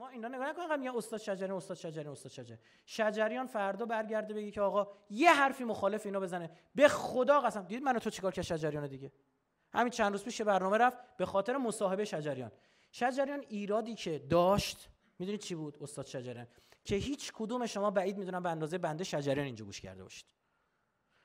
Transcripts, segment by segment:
شما اینا نگاه نکنید میگن استاد شجریان استاد شجریان استاد شجریان شجریان فردا برگرده بگه که آقا یه حرفی مخالف اینا بزنه به خدا قسم دیدید منو تو چیکار که شجریان دیگه همین چند روز پیش برنامه رفت به خاطر مصاحبه شجریان شجریان ایرادی که داشت میدونید چی بود استاد شجریان که هیچ کدوم شما بعید میدونم به اندازه بنده شجریان اینجا گوش کرده باشید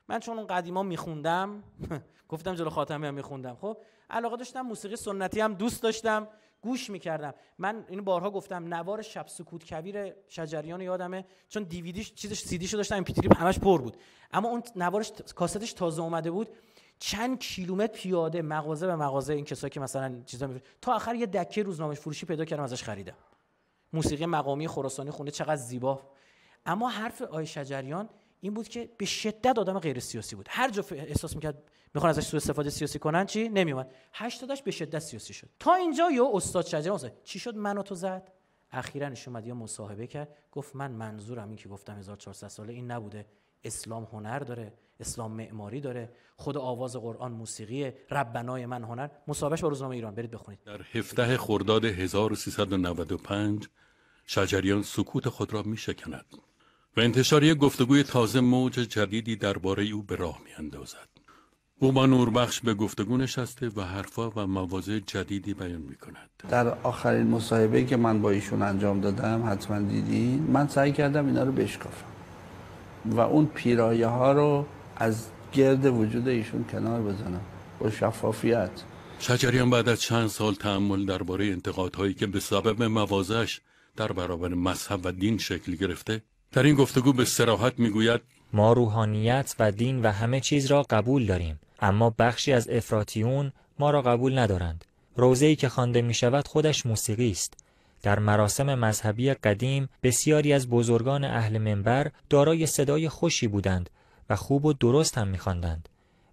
من چون اون قدیما میخوندم گفتم جلو خاتمه هم میخوندم خب علاقه داشتم موسیقی سنتی هم دوست داشتم گوش میکردم من اینو بارها گفتم نوار شب سکوت کبیر شجریان یادمه چون دیویدیش چیزش رو داشتم پیتری همش پر بود اما اون نوارش کاستش تازه اومده بود چند کیلومتر پیاده مغازه به مغازه این کسایی که مثلا چیزا می تا آخر یه دکه روزنامه فروشی پیدا کردم ازش خریدم موسیقی مقامی خراسانی خونه چقدر زیبا اما حرف آی شجریان این بود که به شدت آدم غیر سیاسی بود هر جا احساس میکرد میخوان ازش سوء استفاده سیاسی کنن چی نمیومد 80 به شدت سیاسی شد تا اینجا یا استاد شجریان چی شد منو تو زد اخیرا اومد یا مصاحبه کرد گفت من منظورم این که گفتم 1400 ساله این نبوده اسلام هنر داره اسلام معماری داره خود آواز قرآن موسیقی ربنای من هنر مصاحبهش با روزنامه ایران برید بخونید در 17 خرداد 1395 شجریان سکوت خود را میشکند و انتشار یک گفتگوی تازه موج جدیدی درباره او به راه اندازد. او با نوربخش به گفتگو نشسته و حرفا و مواضع جدیدی بیان می کند. در آخرین مصاحبه که من با ایشون انجام دادم حتما دیدین من سعی کردم اینا رو بشکافم و اون پیرایه ها رو از گرد وجود ایشون کنار بزنم با شفافیت شجریان بعد از چند سال تحمل درباره انتقادهایی که به سبب موازش در برابر مذهب و دین شکل گرفته در این گفتگو به سراحت میگوید ما روحانیت و دین و همه چیز را قبول داریم اما بخشی از افراتیون ما را قبول ندارند روزهی که خوانده می شود خودش موسیقی است در مراسم مذهبی قدیم بسیاری از بزرگان اهل منبر دارای صدای خوشی بودند و خوب و درست هم می خاندند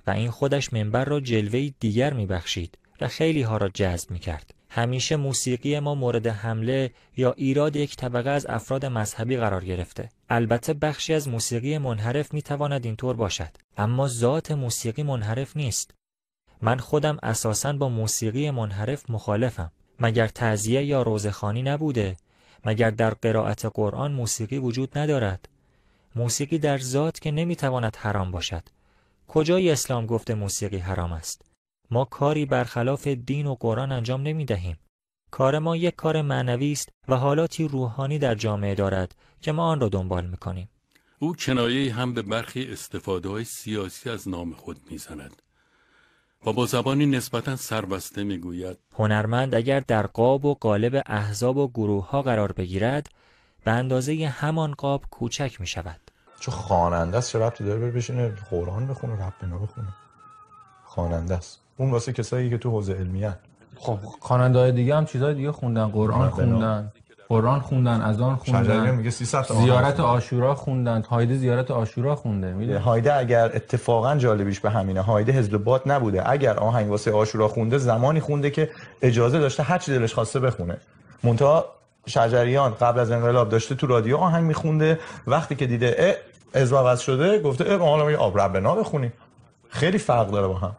و این خودش منبر را جلوه دیگر بخشید و خیلی ها را جذب می کرد. همیشه موسیقی ما مورد حمله یا ایراد یک طبقه از افراد مذهبی قرار گرفته البته بخشی از موسیقی منحرف می تواند اینطور باشد اما ذات موسیقی منحرف نیست من خودم اساسا با موسیقی منحرف مخالفم مگر تعزیه یا روزخانی نبوده مگر در قرائت قرآن موسیقی وجود ندارد موسیقی در ذات که نمی تواند حرام باشد کجای اسلام گفته موسیقی حرام است ما کاری برخلاف دین و قرآن انجام نمی دهیم. کار ما یک کار معنوی است و حالاتی روحانی در جامعه دارد که ما آن را دنبال می او کنایه هم به برخی استفاده های سیاسی از نام خود میزند و با زبانی نسبتا سربسته میگوید هنرمند اگر در قاب و قالب احزاب و گروه ها قرار بگیرد به اندازه همان قاب کوچک می شود چون خواننده است چه داره بشینه قرآن بخونه رب بخونه خواننده است اون واسه کسایی که تو حوزه علمیه خب خواننده دیگه هم چیزای دیگه خوندن قرآن بله. خوندن قرآن خوندن از آن خوندن میگه زیارت آشورا خوندن هایده زیارت آشورا خونده میده هایده اگر اتفاقا جالبیش به همینه هایده حزب بات نبوده اگر آهنگ واسه آشورا خونده زمانی خونده که اجازه داشته هر چی دلش خواسته بخونه منتها شجریان قبل از انقلاب داشته تو رادیو آهنگ میخونده وقتی که دیده ا عوض شده گفته اه حالا آب ربنا بخونیم خیلی فرق داره با هم